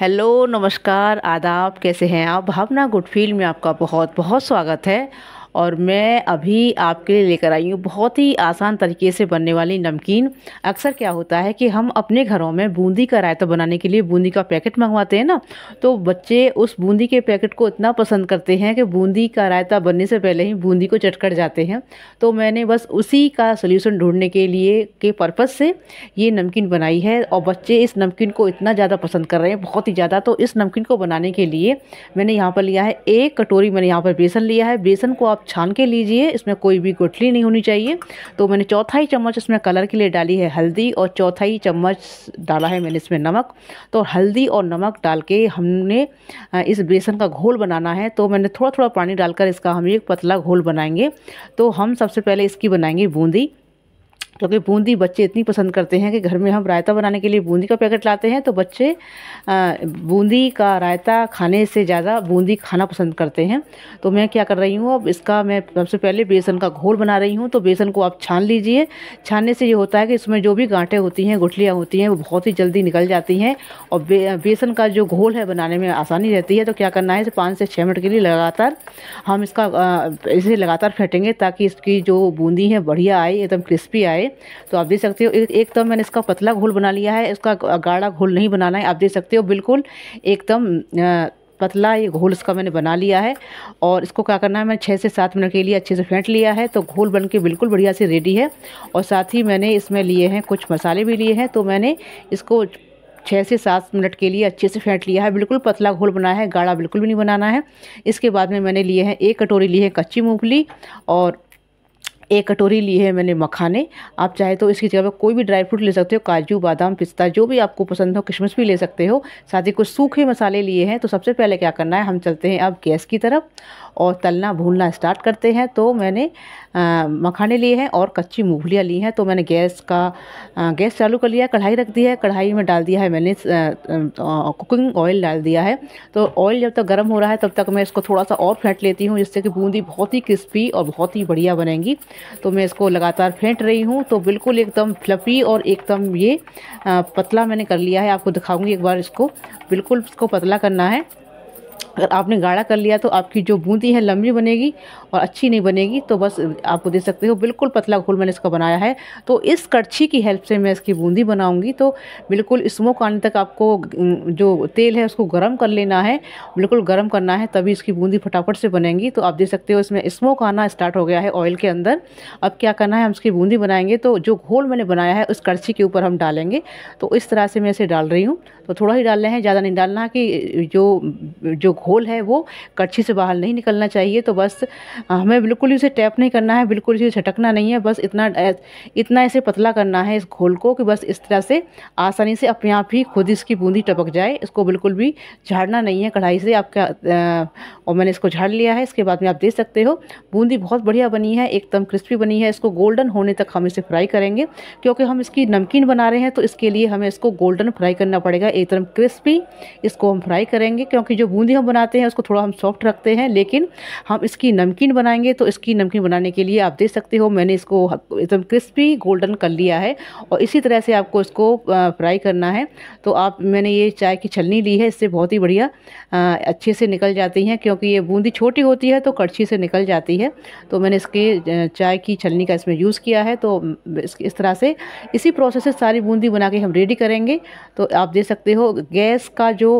hello नमस्कार आदाब कैसे हैं आप भावना गुड फील्ड में आपका बहुत बहुत स्वागत है और मैं अभी आपके लिए लेकर आई हूँ बहुत ही आसान तरीके से बनने वाली नमकीन अक्सर क्या होता है कि हम अपने घरों में बूंदी का रायता बनाने के लिए बूंदी का पैकेट मंगवाते हैं ना तो बच्चे उस बूंदी के पैकेट को इतना पसंद करते हैं कि बूंदी का रायता बनने से पहले ही बूंदी को चटकट जाते हैं तो मैंने बस उसी का सोल्यूशन ढूंढने के लिए के पर्पज़ से ये नमकीन बनाई है और बच्चे इस नमकीन को इतना ज़्यादा पसंद कर रहे हैं बहुत ही ज़्यादा तो इस नमकीन को बनाने के लिए मैंने यहाँ पर लिया है एक कटोरी मैंने यहाँ पर बेसन लिया है बेसन को आप छान के लीजिए इसमें कोई भी गुठली नहीं होनी चाहिए तो मैंने चौथाई चम्मच इसमें कलर के लिए डाली है हल्दी और चौथाई चम्मच डाला है मैंने इसमें नमक तो हल्दी और नमक डाल के हमने इस बेसन का घोल बनाना है तो मैंने थोड़ा थोड़ा पानी डालकर इसका हम एक पतला घोल बनाएंगे तो हम सबसे पहले इसकी बनाएंगे बूंदी क्योंकि बूंदी बच्चे इतनी पसंद करते हैं कि घर में हम रायता बनाने के लिए बूंदी का पैकेट लाते हैं तो बच्चे बूंदी का रायता खाने से ज़्यादा बूंदी खाना पसंद करते हैं तो मैं क्या कर रही हूँ अब इसका मैं सबसे पहले बेसन का घोल बना रही हूँ तो बेसन को आप छान लीजिए छानने से ये होता है कि इसमें जो भी गांठें होती हैं गुठलियाँ होती हैं वो बहुत ही जल्दी निकल जाती हैं और बे, बेसन का जो घोल है बनाने में आसानी रहती है तो क्या करना है पाँच से छः मिनट के लिए लगातार हम इसका इसे लगातार फेंटेंगे ताकि इसकी जो बूंदी है बढ़िया आए एकदम क्रिस्पी आए है तो आप देख सकते हो एक एकदम तो मैंने इसका पतला घोल बना लिया है इसका गाढ़ा घोल नहीं बनाना है आप देख सकते हो बिल्कुल एकदम पतला ये घोल इसका मैंने बना लिया है और इसको क्या करना है मैंने छः से सात मिनट के लिए अच्छे से फेंट लिया है तो घोल बन के बिल्कुल बढ़िया से रेडी है और साथ ही मैंने इसमें लिए हैं कुछ मसाले भी लिए हैं तो मैंने इसको छः से सात मिनट के लिए अच्छे से फेंट लिया है बिल्कुल पतला घोल बनाया है गाढ़ा बिल्कुल भी नहीं बनाना है इसके बाद में मैंने लिए हैं एक कटोरी ली है कच्ची मूँगफली और एक कटोरी ली है मैंने मखाने आप चाहे तो इसकी जगह पर कोई भी ड्राई फ्रूट ले सकते हो काजू बादाम पिस्ता जो भी आपको पसंद हो किशमिश भी ले सकते हो साथ ही कुछ सूखे मसाले लिए हैं तो सबसे पहले क्या करना है हम चलते हैं अब गैस की तरफ और तलना भूनना स्टार्ट करते हैं तो मैंने मखाने लिए हैं और कच्ची मूंगलियाँ ली हैं तो मैंने गैस का गैस चालू कर लिया कढ़ाई रख दी है कढ़ाई में डाल दिया है मैंने कुकिंग ऑयल डाल दिया है तो ऑयल जब तक गर्म हो रहा है तब तक मैं इसको थोड़ा सा और फेंट लेती हूँ जिससे कि बूंदी बहुत ही क्रिस्पी और बहुत ही बढ़िया बनेंगी तो मैं इसको लगातार फेंट रही हूँ तो बिल्कुल एकदम फ्लफी और एकदम ये पतला मैंने कर लिया है आपको दिखाऊँगी एक बार इसको बिल्कुल इसको पतला करना है अगर आपने गाढ़ा कर लिया तो आपकी जो बूंदी है लंबी बनेगी और अच्छी नहीं बनेगी तो बस आपको दे सकते हो बिल्कुल पतला घोल मैंने इसका बनाया है तो इस कड़छी की हेल्प से मैं इसकी बूंदी बनाऊंगी तो बिल्कुल स्मोक आने तक आपको जो तेल है उसको गर्म कर लेना है बिल्कुल गर्म करना है तभी इसकी बूंदी फटाफट से बनेंगी तो आप देख सकते हो इसमें स्मोक आना स्टार्ट हो गया है ऑयल के अंदर अब क्या करना है हम इसकी बूंदी बनाएंगे तो जो घोल मैंने बनाया है उस कड़छी के ऊपर हम डालेंगे तो इस तरह से मैं इसे डाल रही हूँ तो थोड़ा ही डालना है ज़्यादा नहीं डालना कि जो जो होल है वो कच्छी से बाहर नहीं निकलना चाहिए तो बस हाँ, हमें बिल्कुल ही उसे टैप नहीं करना है बिल्कुल ही छटकना नहीं है बस इतना इतना इसे पतला करना है इस घोल को कि बस इस तरह से आसानी से अपने आप ही खुद इसकी बूंदी टपक जाए इसको बिल्कुल भी झाड़ना नहीं है कढ़ाई से आपका और मैंने इसको झाड़ लिया है इसके बाद में आप देख सकते हो बूंदी बहुत बढ़िया बनी है एकदम क्रिस्पी बनी है इसको गोल्डन होने तक हम इसे फ्राई करेंगे क्योंकि हम इसकी नमकीन बना रहे हैं तो इसके लिए हमें इसको गोल्डन फ्राई करना पड़ेगा एकदम क्रिस्पी इसको हम फ्राई करेंगे क्योंकि जो बूंदी हम बनाते हैं उसको थोड़ा हम सॉफ्ट रखते हैं लेकिन हम इसकी नमकीन बनाएंगे तो इसकी नमकीन बनाने के लिए आप देख सकते हो मैंने इसको एकदम क्रिस्पी गोल्डन कर लिया है और इसी तरह से आपको इसको फ्राई करना है तो आप मैंने ये चाय की छलनी ली है इससे बहुत ही बढ़िया अच्छे से निकल जाती हैं क्योंकि ये बूंदी छोटी होती है तो कड़छी से निकल जाती है तो मैंने इसके चाय की छलनी का इसमें यूज़ किया है तो इस तरह से इसी प्रोसेस से सारी बूंदी बना के हम रेडी करेंगे तो आप देख सकते हो गैस का जो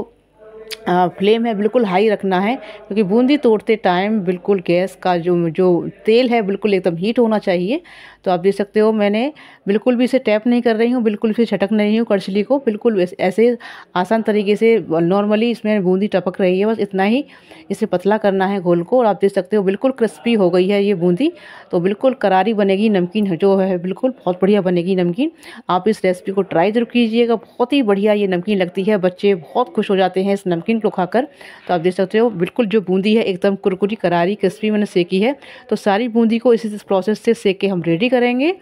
फ्लेम है बिल्कुल हाई रखना है क्योंकि बूंदी तोड़ते टाइम बिल्कुल गैस का जो जो तेल है बिल्कुल एकदम हीट होना चाहिए तो आप देख सकते हो मैंने बिल्कुल भी इसे टैप नहीं कर रही हूँ बिल्कुल इसे छटक नहीं हूँ कड़छली को बिल्कुल ऐसे आसान तरीके से नॉर्मली इसमें बूंदी टपक रही है बस इतना ही इसे पतला करना है घोल को और आप देख सकते हो बिल्कुल क्रिस्पी हो गई है ये बूंदी तो बिल्कुल करारी बनेगी नमकीन जो है बिल्कुल बहुत बढ़िया बनेगी नमकीन आप इस रेसिपी को ट्राई ज़रूर कीजिएगा बहुत ही बढ़िया ये नमकीन लगती है बच्चे बहुत खुश हो जाते हैं इस नमकीन नमकीन को खाकर तो आप देख सकते हो बिल्कुल जो बूंदी है एकदम कुरकुरी करारी क्रिस्पी मैंने सेकी है तो सारी बूंदी को इसी प्रोसेस से सेक के हम रेडी करेंगे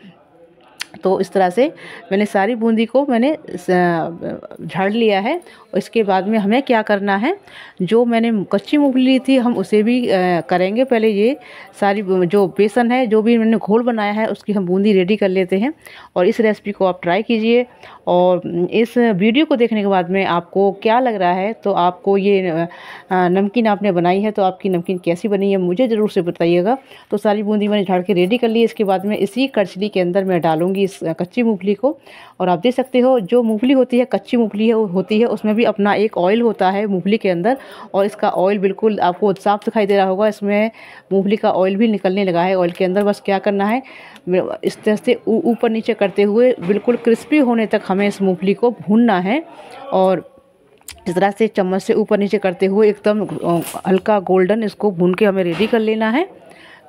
तो इस तरह से मैंने सारी बूंदी को मैंने झाड़ लिया है इसके बाद में हमें क्या करना है जो मैंने कच्ची मूंगफली ली थी हम उसे भी करेंगे पहले ये सारी जो बेसन है जो भी मैंने घोल बनाया है उसकी हम बूंदी रेडी कर लेते हैं और इस रेसिपी को आप ट्राई कीजिए और इस वीडियो को देखने के बाद में आपको क्या लग रहा है तो आपको ये नमकीन आपने बनाई है तो आपकी नमकीन कैसी बनी है मुझे ज़रूर से बताइएगा तो सारी बूंदी मैंने झाड़ के रेडी कर ली इसके बाद में इसी कड़छली के अंदर मैं डालूँगी जाएगी इस कच्ची मूंगफली को और आप देख सकते हो जो मूंगफली होती है कच्ची मूंगफली है होती है उसमें भी अपना एक ऑयल होता है मूंगफली के अंदर और इसका ऑयल बिल्कुल आपको साफ दिखाई दे रहा होगा इसमें मूंगफली का ऑयल भी निकलने लगा है ऑयल के अंदर बस क्या करना है इस तरह से ऊपर नीचे करते हुए बिल्कुल क्रिस्पी होने तक हमें इस मूँगफली को भूनना है और इस तरह से चम्मच से ऊपर नीचे करते हुए एकदम हल्का गोल्डन इसको भून के हमें रेडी कर लेना है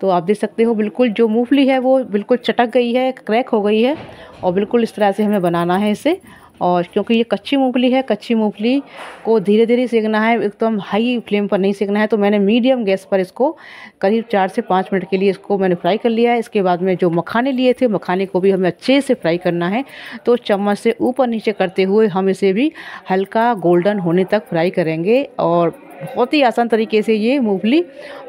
तो आप देख सकते हो बिल्कुल जो मूंगफली है वो बिल्कुल चटक गई है क्रैक हो गई है और बिल्कुल इस तरह से हमें बनाना है इसे और क्योंकि ये कच्ची मूंगफली है कच्ची मूंगफली को धीरे धीरे सेकना है एकदम हाई फ्लेम पर नहीं सेकना है तो मैंने मीडियम गैस पर इसको करीब चार से पाँच मिनट के लिए इसको मैंने फ्राई कर लिया है इसके बाद में जो मखाने लिए थे मखाने को भी हमें अच्छे से फ्राई करना है तो चम्मच से ऊपर नीचे करते हुए हम इसे भी हल्का गोल्डन होने तक फ्राई करेंगे और बहुत ही आसान तरीके से ये मूंगफली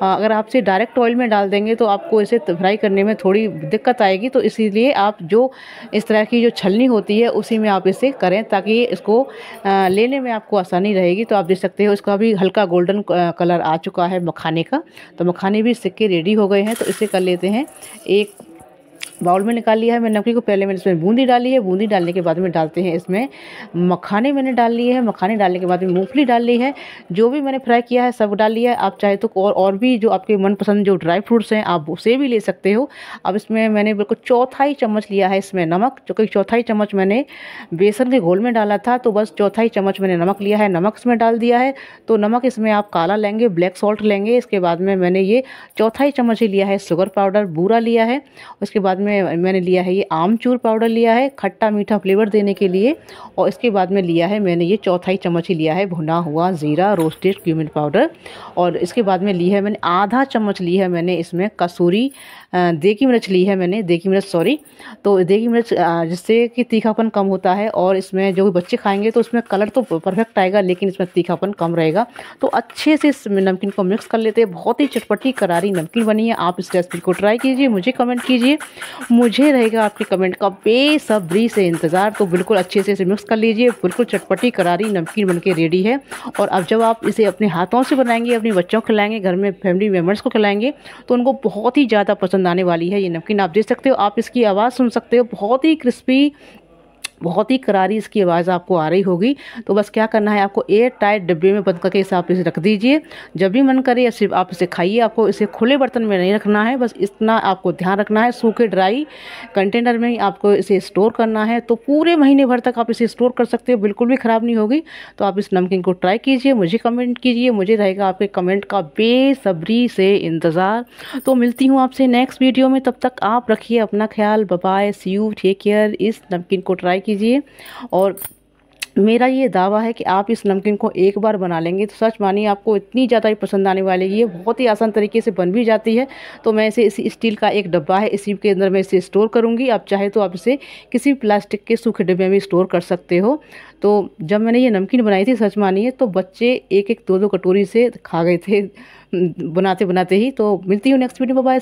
अगर आप इसे डायरेक्ट ऑयल में डाल देंगे तो आपको इसे फ्राई करने में थोड़ी दिक्कत आएगी तो इसीलिए आप जो इस तरह की जो छलनी होती है उसी में आप इसे करें ताकि इसको लेने में आपको आसानी रहेगी तो आप देख सकते हो इसका भी हल्का गोल्डन कलर आ चुका है मखाने का तो मखाने भी सिक्के रेडी हो गए हैं तो इसे कर लेते हैं एक बाउल में निकाल लिया है मैंने नमकीन को पहले मैंने इसमें बूंदी डाली है बूंदी डालने के बाद में डालते हैं इसमें मखाने मैंने डाल लिए है मखाने डालने के बाद में मूँगफली डाल ली है जो भी मैंने फ्राई किया है सब डाल लिया है आप चाहे तो और और भी जो आपके मनपसंद जो ड्राई फ्रूट्स हैं आप उसे भी ले सकते हो अब इसमें मैंने बिल्कुल चौथाई चम्मच लिया है इसमें नमक जो कि चौथाई चम्मच मैंने बेसन के घोल में डाला था तो बस चौथाई चम्मच मैंने नमक लिया है नमक इसमें डाल दिया है तो नमक इसमें आप काला लेंगे ब्लैक सॉल्ट लेंगे इसके बाद में मैंने ये चौथाई चम्मच ही लिया है शुगर पाउडर बूरा लिया है उसके बाद में में मैंने लिया है ये आमचूर पाउडर लिया है खट्टा मीठा फ्लेवर देने के लिए और इसके बाद में लिया है मैंने ये चौथाई चम्मच ही लिया है भुना हुआ ज़ीरा रोस्टेड क्यूमिन पाउडर और इसके बाद में ली है मैंने आधा चम्मच ली है मैंने इसमें कसूरी देगी मिर्च ली है मैंने देखी मिर्च सॉरी तो देगी मिर्च जिससे कि तीखापन कम होता है और इसमें जो बच्चे खाएंगे तो उसमें कलर तो परफेक्ट आएगा लेकिन इसमें तीखापन कम रहेगा तो अच्छे से इस नमकीन को मिक्स कर लेते हैं बहुत ही चटपटी करारी नमकीन बनी है आप इस रेसिपी को ट्राई कीजिए मुझे कमेंट कीजिए मुझे रहेगा आपके कमेंट का बेसब्री से इंतज़ार तो बिल्कुल अच्छे से इसे मिक्स कर लीजिए बिल्कुल चटपटी करारी नमकीन बनके रेडी है और अब जब आप इसे अपने हाथों से बनाएंगे अपने बच्चों को खिलाएंगे घर में फैमिली मेम्बर्स को खिलाएंगे तो उनको बहुत ही ज़्यादा पसंद आने वाली है ये नमकीन आप देख सकते हो आप इसकी आवाज़ सुन सकते हो बहुत ही क्रिस्पी बहुत ही करारी इसकी आवाज़ आपको आ रही होगी तो बस क्या करना है आपको एयर टाइट डिब्बे में बंद करके इसे आप इसे रख दीजिए जब भी मन करे या सिर्फ आप इसे खाइए आपको इसे खुले बर्तन में नहीं रखना है बस इतना आपको ध्यान रखना है सूखे ड्राई कंटेनर में आपको इसे स्टोर करना है तो पूरे महीने भर तक आप इसे स्टोर कर सकते हो बिल्कुल भी ख़राब नहीं होगी तो आप इस नमकीन को ट्राई कीजिए मुझे कमेंट कीजिए मुझे रहेगा आपके कमेंट का बेसब्री से इंतज़ार तो मिलती हूँ आपसे नेक्स्ट वीडियो में तब तक आप रखिए अपना ख्याल बबाए सी यू टेक केयर इस नमकीन को ट्राई कीजिए कीजिए और मेरा ये दावा है कि आप इस नमकीन को एक बार बना लेंगे तो सच मानिए आपको इतनी ज़्यादा ही पसंद आने वाली है ये बहुत ही आसान तरीके से बन भी जाती है तो मैं इसे इसी स्टील का एक डब्बा है इसी के अंदर मैं इसे स्टोर करूँगी आप चाहे तो आप इसे किसी प्लास्टिक के सूखे डिब्बे में स्टोर कर सकते हो तो जब मैंने ये नमकीन बनाई थी सच मानिए तो बच्चे एक एक दो दो कटोरी से खा गए थे बनाते बनाते ही तो मिलती हूँ नेक्स्ट वीडियो बाय